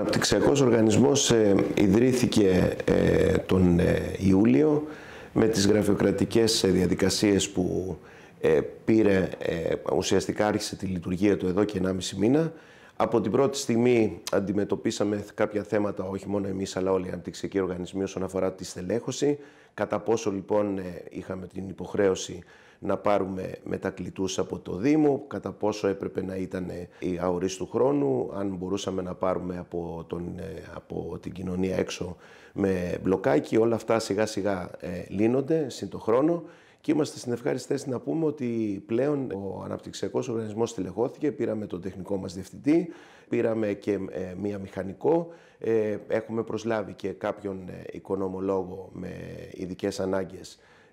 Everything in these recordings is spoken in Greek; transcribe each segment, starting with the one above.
αναπτυξιακός οργανισμός ε, ιδρύθηκε ε, τον ε, Ιούλιο με τις γραφειοκρατικές διαδικασίες που πήρε, ουσιαστικά άρχισε τη λειτουργία του εδώ και 1,5 μήνα. Από την πρώτη στιγμή αντιμετωπίσαμε κάποια θέματα, όχι μόνο εμείς αλλά όλοι οι αναπτυξιακοί οργανισμοί όσον αφορά τη στελέχωση, κατά πόσο λοιπόν είχαμε την υποχρέωση να πάρουμε μετακλητούς από το Δήμο, κατά πόσο έπρεπε να ήταν οι του χρόνου, αν μπορούσαμε να πάρουμε από, τον, ε, από την κοινωνία έξω με μπλοκάκι. Όλα αυτά σιγά σιγά ε, λύνονται συν το χρόνο και είμαστε στην ευχάριστη να πούμε ότι πλέον ο αναπτυξιακός οργανισμός τηλεχώθηκε. Πήραμε τον τεχνικό μας διευθυντή, πήραμε και ε, μία μηχανικό. Έχουμε προσλάβει και κάποιον οικονομολόγο με ειδικές ανάγκες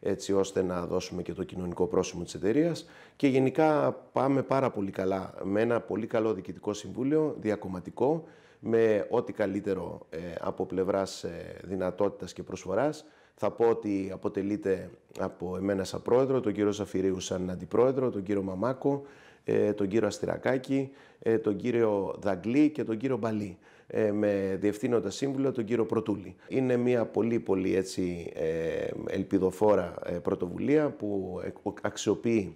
έτσι ώστε να δώσουμε και το κοινωνικό πρόσημο της εταιρείας. και γενικά πάμε πάρα πολύ καλά με ένα πολύ καλό διοικητικό συμβούλιο, διακομματικό, με ό,τι καλύτερο ε, από πλευράς ε, δυνατότητας και προσφοράς. Θα πω ότι αποτελείται από εμένα σαν πρόεδρο, τον κύριο Ζαφυρίου σαν αντιπρόεδρο, τον κύριο Μαμάκο, ε, τον κύριο Αστυρακάκη, ε, τον κύριο Δαγκλή και τον κύριο Μπαλή. Ε, με διευθύνοντα σύμβουλο τον κύριο Πρωτούλη. Είναι μια πολύ πολύ έτσι ε, ελπιδοφόρα ε, πρωτοβουλία που αξιοποιεί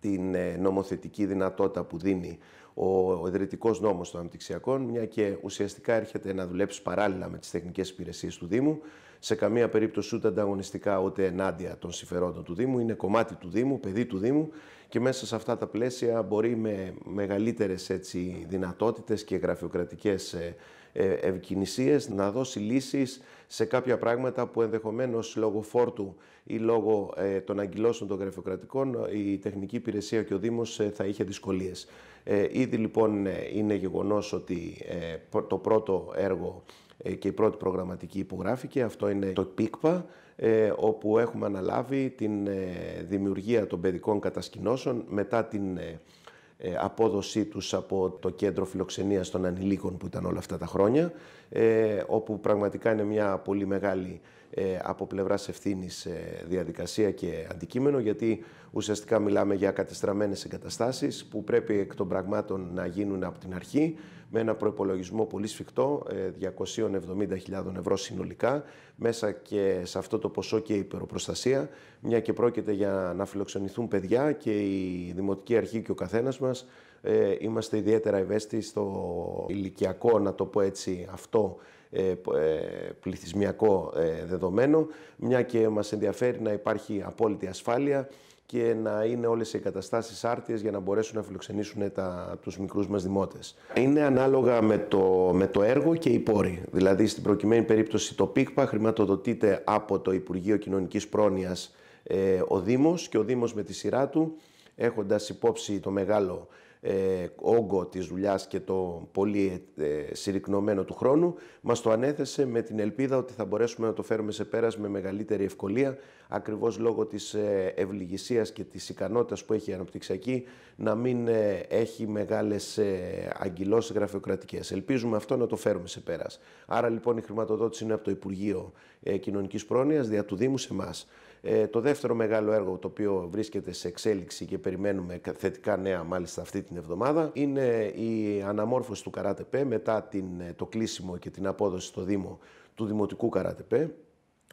την ε, νομοθετική δυνατότητα που δίνει ο ιδρυτικός νόμος των αναπτυξιακών, μια και ουσιαστικά έρχεται να δουλέψει παράλληλα με τις τεχνικές υπηρεσίες του Δήμου, σε καμία περίπτωση ούτε ανταγωνιστικά ούτε ενάντια των συμφερόντων του Δήμου, είναι κομμάτι του Δήμου, παιδί του Δήμου και μέσα σε αυτά τα πλαίσια μπορεί με μεγαλύτερες έτσι, δυνατότητες και γραφειοκρατικές ε, ε, ευκαινησίες, να δώσει λύσεις σε κάποια πράγματα που ενδεχομένως λόγω φόρτου ή λόγω ε, των αγκυλώσεων των γραφειοκρατικών η τεχνική υπηρεσία και ο Δήμος ε, θα είχε δυσκολίες. Ήδη λοιπόν είναι γεγονός ότι το πρώτο έργο και η πρώτη προγραμματική υπογράφηκε, αυτό είναι το ΠΙΚΠΑ, όπου έχουμε αναλάβει την δημιουργία των παιδικών κατασκηνώσεων μετά την ε, απόδοσή τους από το κέντρο φιλοξενίας των ανηλίκων που ήταν όλα αυτά τα χρόνια, ε, όπου πραγματικά είναι μια πολύ μεγάλη ε, από πλευράς ευθύνης ε, διαδικασία και αντικείμενο, γιατί ουσιαστικά μιλάμε για κατεστραμμένες εγκαταστάσεις που πρέπει εκ των πραγμάτων να γίνουν από την αρχή με ένα προπολογισμό πολύ σφιχτό, 270.000 ε, ευρώ συνολικά, μέσα και σε αυτό το ποσό και η υπεροπροστασία, μια και πρόκειται για να φιλοξενηθούν παιδιά και η Δημοτική Αρχή και ο καθένας μας είμαστε ιδιαίτερα ευαίσθητοι στο ηλικιακό, να το πω έτσι, αυτό ε, ε, πληθυσμιακό ε, δεδομένο, μια και μας ενδιαφέρει να υπάρχει απόλυτη ασφάλεια και να είναι όλες οι εγκαταστάσεις άρτιες για να μπορέσουν να φιλοξενήσουν τα, τους μικρούς μας δημότες. Είναι ανάλογα με το, με το έργο και οι πόροι. Δηλαδή στην προκειμένη περίπτωση το ΠΙΚΠΑ χρηματοδοτείται από το Υπουργείο Κοινωνικής Πρόνοιας ε, ο Δήμος και ο Δήμος με τη σειρά του έχοντας υπόψη το μεγάλο ε, όγκο της δουλειάς και το πολύ ε, συρρυκνωμένο του χρόνου, μας το ανέθεσε με την ελπίδα ότι θα μπορέσουμε να το φέρουμε σε πέρας με μεγαλύτερη ευκολία, ακριβώς λόγω της ε, ευληγησίας και της ικανότητας που έχει η αναπτυξιακή να μην ε, έχει μεγάλες ε, γραφειοκρατικές. Ελπίζουμε αυτό να το φέρουμε σε πέρας. Άρα λοιπόν η χρηματοδότηση είναι από το Υπουργείο ε, Κοινωνικής Πρόνοιας, δια του Δήμου σε εμάς. Ε, το δεύτερο μεγάλο έργο το οποίο βρίσκεται σε εξέλιξη και περιμένουμε θετικά νέα μάλιστα αυτή την εβδομάδα είναι η αναμόρφωση του καράτεπέ μετά την, ε, το κλείσιμο και την απόδοση στο Δήμο του Δημοτικού Καράτεπέ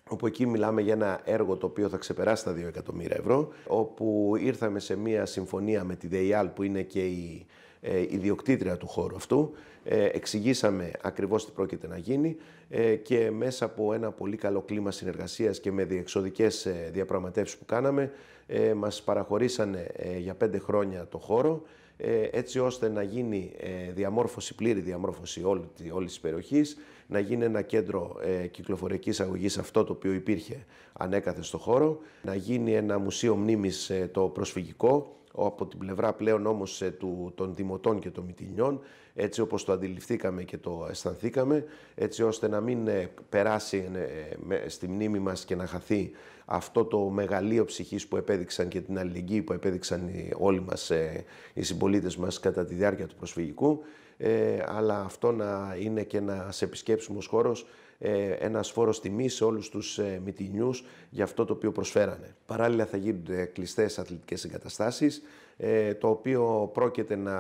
όπου εκεί μιλάμε για ένα έργο το οποίο θα ξεπεράσει τα 2 εκατομμύρια ευρώ, όπου ήρθαμε σε μία συμφωνία με τη ΔΕΙΑΛ που είναι και η ε, ιδιοκτήτρια του χώρου αυτού. Ε, εξηγήσαμε ακριβώς τι πρόκειται να γίνει ε, και μέσα από ένα πολύ καλό κλίμα συνεργασίας και με διεξοδικές ε, διαπραγματεύσεις που κάναμε ε, μας παραχωρήσανε για πέντε χρόνια το χώρο έτσι ώστε να γίνει διαμόρφωση, πλήρη διαμόρφωση όλη, όλης της περιοχής, να γίνει ένα κέντρο κυκλοφοριακής αγωγής αυτό το οποίο υπήρχε ανέκαθεν στο χώρο, να γίνει ένα μουσείο μνήμης το προσφυγικό, από την πλευρά πλέον όμως ε, των Δημοτών και των μιτιλιών, έτσι όπως το αντιληφθήκαμε και το αισθανθήκαμε, έτσι ώστε να μην ε, περάσει ε, στη μνήμη μας και να χαθεί αυτό το μεγαλείο ψυχής που επέδειξαν και την αλληλεγγύη που επέδειξαν όλοι μας οι συμπολίτες μας κατά τη διάρκεια του προσφυγικού ε, αλλά αυτό να είναι και ένα επισκέψιμος χώρος, ε, ένας φόρος τιμής σε όλους τους ε, για αυτό το οποίο προσφέρανε. Παράλληλα θα γίνονται κλειστές αθλητικές εγκαταστάσεις, ε, το οποίο πρόκειται να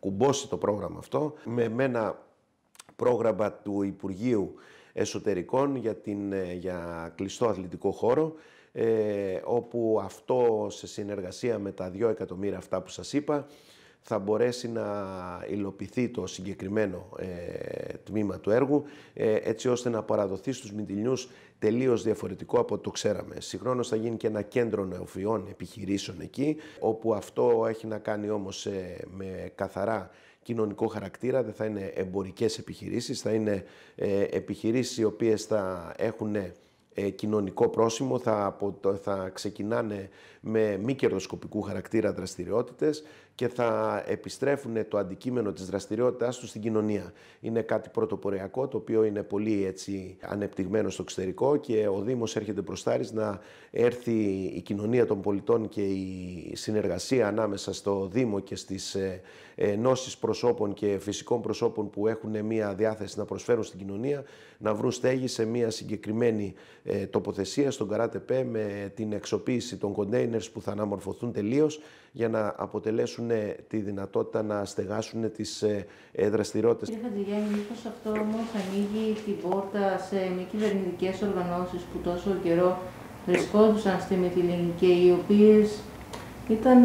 κουμπώσει το πρόγραμμα αυτό με ένα πρόγραμμα του Υπουργείου Εσωτερικών για, την, ε, για κλειστό αθλητικό χώρο, ε, όπου αυτό σε συνεργασία με τα 2 εκατομμύρια αυτά που σας είπα θα μπορέσει να υλοποιηθεί το συγκεκριμένο ε, τμήμα του έργου ε, έτσι ώστε να παραδοθεί στους Μητυλινιούς τελείως διαφορετικό από το ξέραμε. Συγχρόνως θα γίνει και ένα κέντρο νεοφυών επιχειρήσεων εκεί όπου αυτό έχει να κάνει όμως ε, με καθαρά κοινωνικό χαρακτήρα, δεν θα είναι εμπορικές επιχειρήσεις, θα είναι ε, επιχειρήσεις οι οποίες θα έχουν κοινωνικό πρόσημο, θα, θα ξεκινάνε με μη κερδοσκοπικού χαρακτήρα δραστηριότητες και θα επιστρέφουν το αντικείμενο της δραστηριότητάς τους στην κοινωνία. Είναι κάτι πρωτοποριακό, το οποίο είναι πολύ έτσι, ανεπτυγμένο στο εξωτερικό και ο Δήμος έρχεται προστάρης να έρθει η κοινωνία των πολιτών και η συνεργασία ανάμεσα στο Δήμο και στις ε, ενώσεις προσώπων και φυσικών προσώπων που έχουν μια διάθεση να προσφέρουν στην κοινωνία, να βρουν στέγη σε μια συγκεκριμένη ε, τοποθεσία στον καράτε-πέ με την εξοποίηση των κοντέινερς που θα αναμορφωθούν τελείως για να αποτελέσουν ε, τη δυνατότητα να στεγάσουν τις ε, ε, δραστηριότητες. Κύριε Χατζηγιάννη, μήπως αυτό όμως ανοίγει την πόρτα σε μη κυβερνητικές οργανώσεις που τόσο καιρό βρισκόντουσαν στη Μητυλίνη και οι οποίες ήταν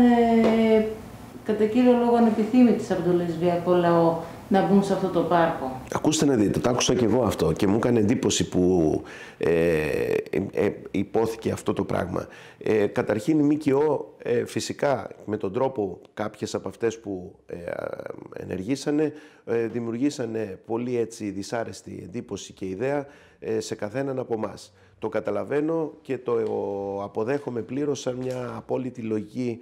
κατά κύριο λόγο ανεπιθύμητες από το λεσβιακό λαό να μπουν σε αυτό το πάρκο. Ακούστε να δείτε, το άκουσα και εγώ αυτό και μου έκανε εντύπωση που ε, ε υπόθηκε αυτό το πράγμα. Ε, καταρχήν η ΜΚΟ ε, φυσικά με τον τρόπο κάποιες από αυτές που ε, ενεργήσανε δημιουργήσανε πολύ έτσι δυσάρεστη εντύπωση και ιδέα σε καθέναν από εμάς. Το καταλαβαίνω και το αποδέχομαι πλήρως σαν μια απόλυτη λογική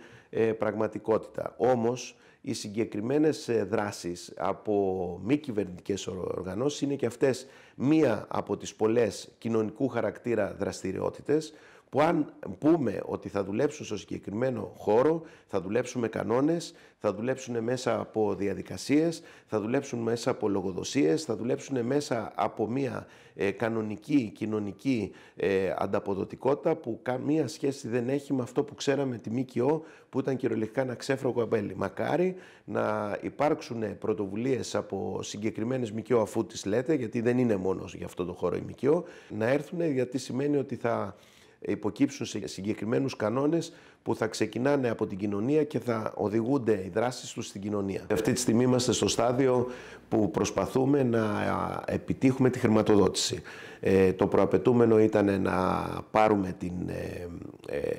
πραγματικότητα. Όμως οι συγκεκριμένες ε, δράσεις από μη κυβερνητικές οργανώσεις είναι και αυτές μία από τις πολλές κοινωνικού χαρακτήρα δραστηριότητες που αν πούμε ότι θα δουλέψουν στο συγκεκριμένο χώρο, θα δουλέψουν με κανόνες, θα δουλέψουν μέσα από διαδικασίες, θα δουλέψουν μέσα από λογοδοσίες, θα δουλέψουν μέσα από μια ε, κανονική κοινωνική ε, ανταποδοτικότητα που καμία σχέση δεν έχει με αυτό που ξέραμε τη ΜΚΟ που ήταν κυριολεκτικά ένα ξέφραγο αμπέλι. Μακάρι να υπάρξουν πρωτοβουλίες από συγκεκριμένες ΜΚΟ αφού τις λέτε, γιατί δεν είναι μόνος για αυτό το χώρο η ΜΚΟ, να έρθουν γιατί σημαίνει ότι θα υποκύψουν σε συγκεκριμένους κανόνες που θα ξεκινάνε από την κοινωνία και θα οδηγούνται οι δράσεις τους στην κοινωνία. Αυτή τη στιγμή είμαστε στο στάδιο που προσπαθούμε να επιτύχουμε τη χρηματοδότηση. Ε, το προαπαιτούμενο ήταν να πάρουμε την, ε, ε,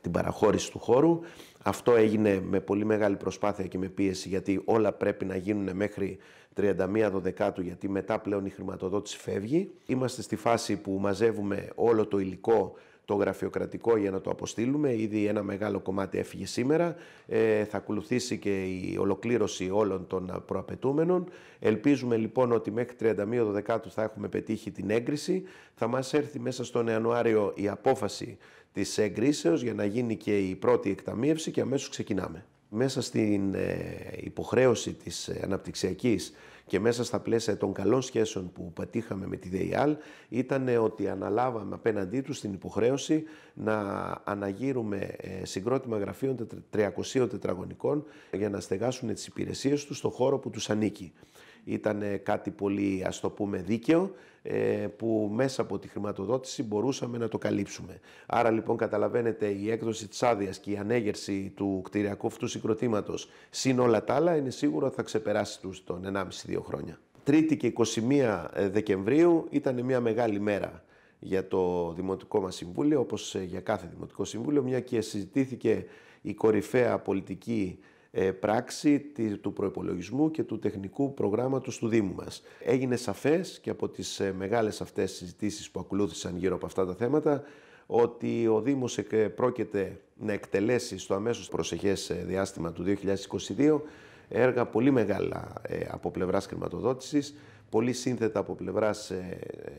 την παραχώρηση του χώρου. Αυτό έγινε με πολύ μεγάλη προσπάθεια και με πίεση γιατί όλα πρέπει να γίνουν μέχρι 31 Δεκάτου γιατί μετά πλέον η χρηματοδότηση φεύγει. Είμαστε στη φάση που μαζεύουμε όλο το υλικό το γραφειοκρατικό για να το αποστείλουμε. Ήδη ένα μεγάλο κομμάτι έφυγε σήμερα. Ε, θα ακολουθήσει και η ολοκλήρωση όλων των προαπαιτούμενων. Ελπίζουμε λοιπόν ότι μέχρι 31 30-12 θα έχουμε πετύχει την έγκριση. Θα μας έρθει μέσα στον Ιανουάριο η απόφαση της εγκρίσεως για να γίνει και η πρώτη εκταμείευση και αμέσως ξεκινάμε. Μέσα στην ε, υποχρέωση της ε, αναπτυξιακής και μέσα στα πλαίσια των καλών σχέσεων που πατήχαμε με τη ΔΕΙΑΛ ήταν ότι αναλάβαμε απέναντί τους την υποχρέωση να αναγύρουμε ε, συγκρότημα γραφείων 300 τετραγωνικών για να στεγάσουν τις υπηρεσίες τους στο χώρο που τους ανήκει ήταν κάτι πολύ ας το πούμε δίκαιο ε, που μέσα από τη χρηματοδότηση μπορούσαμε να το καλύψουμε. Άρα λοιπόν καταλαβαίνετε η έκδοση της άδειας και η ανέγερση του κτηριακού αυτού συγκροτήματος συν όλα τα άλλα είναι σίγουρο θα ξεπεράσει τους τον 1,5-2 χρόνια. Τρίτη και 21 ε, Δεκεμβρίου ήταν μια μεγάλη μέρα για το Δημοτικό μας Συμβούλιο, όπως ε, για κάθε Δημοτικό Συμβούλιο, μια και συζητήθηκε η κορυφαία πολιτική ε, πράξη του προϋπολογισμού και του τεχνικού προγράμματος του Δήμου μας. Έγινε σαφές και από τις ε, μεγάλες αυτές συζητήσεις που ακολούθησαν γύρω από αυτά τα θέματα ότι ο Δήμος ε, πρόκειται να εκτελέσει στο αμέσως προσεχές διάστημα του 2022 έργα πολύ μεγάλα από πλευράς χρηματοδότησης, πολύ σύνθετα από πλευράς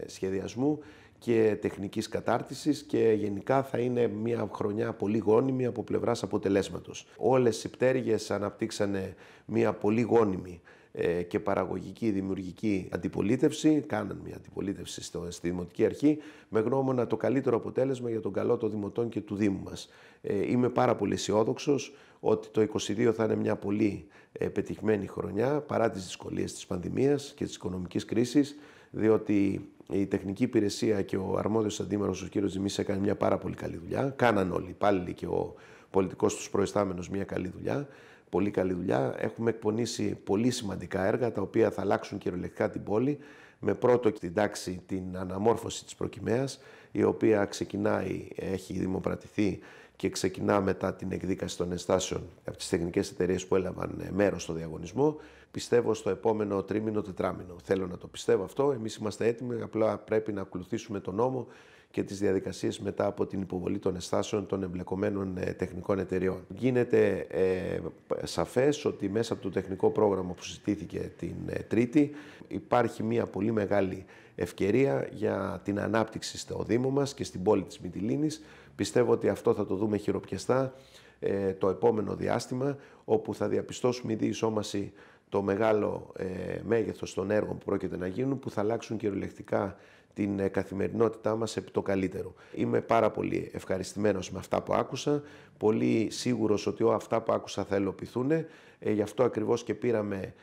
σχεδιασμού και τεχνικής κατάρτισης και γενικά θα είναι μια χρονιά πολύ γόνιμη από πλευράς αποτελέσματος. Όλες οι πτέρυγες αναπτύξανε μια πολύ γόνιμη ε, και παραγωγική δημιουργική αντιπολίτευση, κάναν μια αντιπολίτευση στη Δημοτική Αρχή, με γνώμονα το καλύτερο αποτέλεσμα για τον καλό των Δημοτών και του Δήμου μας. Ε, είμαι πάρα πολύ αισιόδοξος ότι το 2022 θα είναι μια πολύ πετυχημένη χρονιά παρά τις δυσκολίες της πανδημίας και της οικονομικής κρίσης διότι η τεχνική υπηρεσία και ο αρμόδιος αντίμαρος, ο κύριος Δημής έκανε μια πάρα πολύ καλή δουλειά. Κάναν όλοι, πάλι και ο πολιτικός τους προϊστάμενος μια καλή δουλειά. Πολύ καλή δουλειά. Έχουμε εκπονήσει πολύ σημαντικά έργα τα οποία θα αλλάξουν κυριολεκτικά την πόλη με πρώτο την τάξη την αναμόρφωση της προκυμαίας η οποία ξεκινάει, έχει δημοπρατηθεί και ξεκινά μετά την εκδίκαση των ενστάσεων από τις τεχνικές εταιρείες που έλαβαν ε, μέρος στο διαγωνισμό. Πιστεύω στο επόμενο τρίμηνο, τετράμινο. Θέλω να το πιστεύω αυτό. Εμείς είμαστε έτοιμοι, απλά πρέπει να ακολουθήσουμε τον νόμο και τις διαδικασίες μετά από την υποβολή των εστάσεων των εμπλεκομένων ε, τεχνικών εταιρεών. Γίνεται ε, σαφές ότι μέσα από το τεχνικό πρόγραμμα που συζητήθηκε την ε, Τρίτη υπάρχει μια πολύ μεγάλη ευκαιρία για την ανάπτυξη στο Δήμο μας και στην πόλη της Μυτιλίνης Πιστεύω ότι αυτό θα το δούμε χειροπιαστά ε, το επόμενο διάστημα, όπου θα διαπιστώσουμε ήδη η σώμαση, το μεγάλο ε, μέγεθος των έργων που πρόκειται να γίνουν, που θα αλλάξουν κυριολεκτικά την ε, καθημερινότητά μας επί το καλύτερο. Είμαι πάρα πολύ ευχαριστημένος με αυτά που άκουσα, πολύ σίγουρος ότι ό, αυτά που άκουσα θα ελοπιθούν, ε, γι' αυτό ακριβώς και πήραμε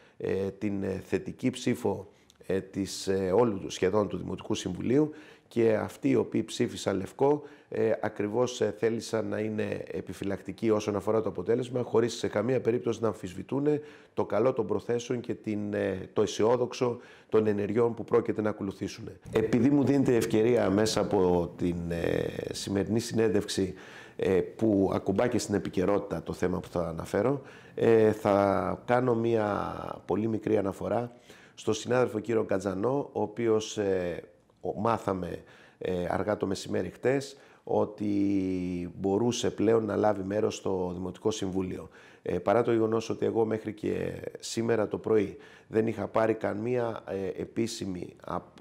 την θετική ψήφο της όλου σχεδόν του Δημοτικού Συμβουλίου και αυτοί οι οποίοι ψήφισαν λευκό ε, ακριβώς ε, θέλησαν να είναι επιφυλακτικοί όσον αφορά το αποτέλεσμα χωρίς σε καμία περίπτωση να αμφισβητούν το καλό των προθέσεων και την, ε, το αισιόδοξο των ενεργειών που πρόκειται να ακολουθήσουν. Επειδή μου δίνεται ευκαιρία μέσα από την ε, σημερινή συνέντευξη που ακουμπά και στην επικαιρότητα το θέμα που θα αναφέρω θα κάνω μία πολύ μικρή αναφορά στον συνάδελφο κύριο Κατζανό ο οποίος μάθαμε ε, αργά το μεσημέρι χτες ότι μπορούσε πλέον να λάβει μέρος στο Δημοτικό Συμβούλιο. Ε, παρά το γεγονός ότι εγώ μέχρι και σήμερα το πρωί δεν είχα πάρει καμία ε, επίσημη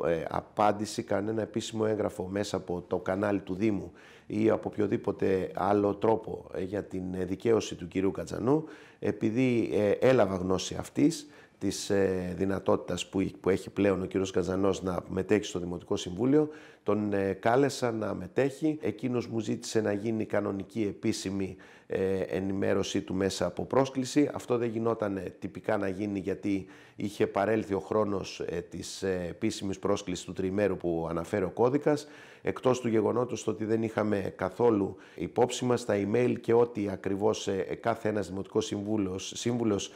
ε, απάντηση, κανένα επίσημο έγγραφο μέσα από το κανάλι του Δήμου ή από οποιοδήποτε άλλο τρόπο για την δικαίωση του κυρίου Κατζανού, επειδή έλαβα γνώση αυτής, της ε, δυνατότητας που έχει πλέον ο κύριος Καζανός να μετέχει στο Δημοτικό Συμβούλιο τον ε, κάλεσα να μετέχει. Εκείνος μου ζήτησε να γίνει κανονική επίσημη ε, ενημέρωσή του μέσα από πρόσκληση. Αυτό δεν γινόταν τυπικά να γίνει γιατί είχε παρέλθει ο χρόνος ε, της επίσημης πρόσκλησης του τριημέρου που αναφέρει ο κώδικας. Εκτός του γεγονότος ότι δεν είχαμε καθόλου υπόψη μας τα email και ό,τι ακριβώς κάθε ένας δημοτικός συμβούλος, σύμβουλος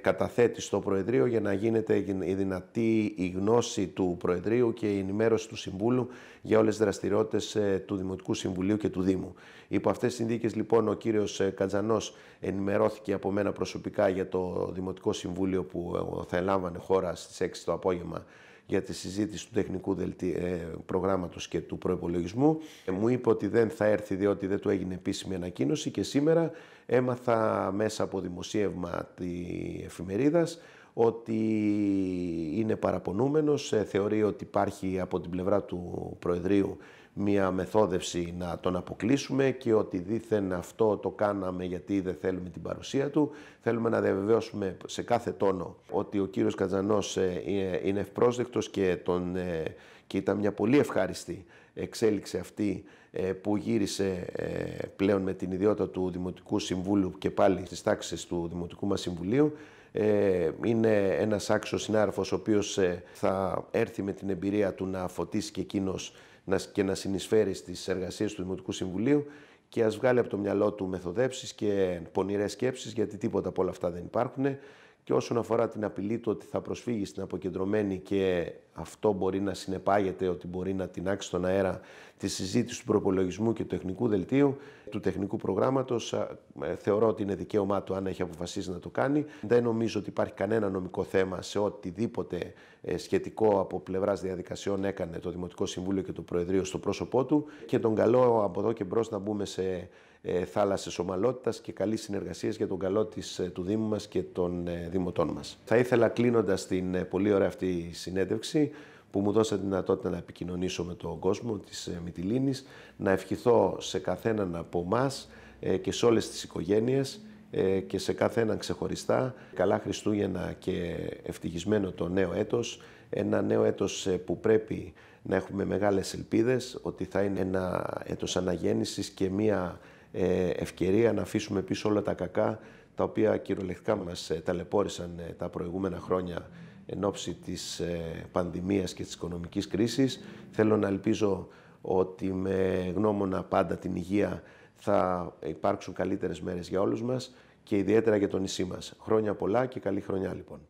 καταθέτει στο Προεδρείο για να γίνεται η δυνατή η γνώση του Προεδρείου και η ενημέρωση του Συμβούλου για όλες τις δραστηριότητες ε, του Δημοτικού Συμβουλίου και του Δήμου. Υπό αυτές τις συνθήκες, λοιπόν, ο κύριος ε, Κατζανό ενημερώθηκε από μένα προσωπικά για το Δημοτικό Συμβούλιο που ε, θα ελάμβανε χώρα στις 6 το απόγευμα για τη συζήτηση του τεχνικού δελτί... προγράμματος και του προϋπολογισμού. Μου είπε ότι δεν θα έρθει διότι δεν του έγινε επίσημη ανακοίνωση και σήμερα έμαθα μέσα από δημοσίευμα τη εφημερίδας ότι είναι παραπονούμενος, ε, θεωρεί ότι υπάρχει από την πλευρά του Προεδρείου μια μεθόδευση να τον αποκλείσουμε και ότι δήθεν αυτό το κάναμε γιατί δεν θέλουμε την παρουσία του. Θέλουμε να διαβεβαιώσουμε σε κάθε τόνο ότι ο κύριος Κατζανός ε, ε, είναι ευπρόσδεκτος και, τον, και ήταν μια πολύ ευχάριστη εξέλιξη αυτή που γύρισε πλέον με την ιδιότητα του Δημοτικού Συμβούλου και πάλι στις τάξεις του Δημοτικού μας Συμβουλίου ε, είναι ένας άξιος συνάρφος ο οποίος ε, θα έρθει με την εμπειρία του να φωτίσει και εκείνος και να συνεισφέρει στις εργασίες του Δημοτικού Συμβουλίου και ας βγάλει από το μυαλό του μεθοδέψεις και πονηρές σκέψεις γιατί τίποτα από όλα αυτά δεν υπάρχουν και όσον αφορά την απειλή του ότι θα προσφύγει στην αποκεντρωμένη και αυτό μπορεί να συνεπάγεται ότι μπορεί να τεινάξει στον αέρα τη συζήτηση του προπολογισμού και του τεχνικού δελτίου, του τεχνικού προγράμματος. Ε, θεωρώ ότι είναι δικαίωμά του αν έχει αποφασίσει να το κάνει. Δεν νομίζω ότι υπάρχει κανένα νομικό θέμα σε οτιδήποτε ε, σχετικό από πλευράς διαδικασιών έκανε το Δημοτικό Συμβούλιο και το Προεδρείο στο πρόσωπό του και τον καλό από εδώ και μπρος να μπούμε σε ε, θάλασσες ομαλότητας και καλής συνεργασίας για τον καλό της, του Δήμου μας και των Δημοτών μας. Θα ήθελα κλείνοντας την πολύ ωραία αυτή συνέντευξη που μου δώσατε τη δυνατότητα να επικοινωνήσω με τον κόσμο της ε, Μητυλίνης, να ευχηθώ σε καθέναν από εμάς ε, και σε όλες τις οικογένειες ε, και σε κάθε ξεχωριστά. Καλά Χριστούγεννα και ευτυχισμένο το νέο έτος. Ένα νέο έτος που πρέπει να έχουμε μεγάλες ελπίδες ότι θα είναι ένα έτος αναγέννησης και μια ευκαιρία να αφήσουμε πίσω όλα τα κακά τα οποία κυριολεκτικά μας ταλαιπώρησαν τα προηγούμενα χρόνια εν ώψη της ε, πανδημίας και της οικονομικής κρίσης. Θέλω να ελπίζω ότι με γνώμονα πάντα την υγεία θα υπάρξουν καλύτερες μέρες για όλους μας και ιδιαίτερα για το νησί μας. Χρόνια πολλά και καλή χρονιά λοιπόν.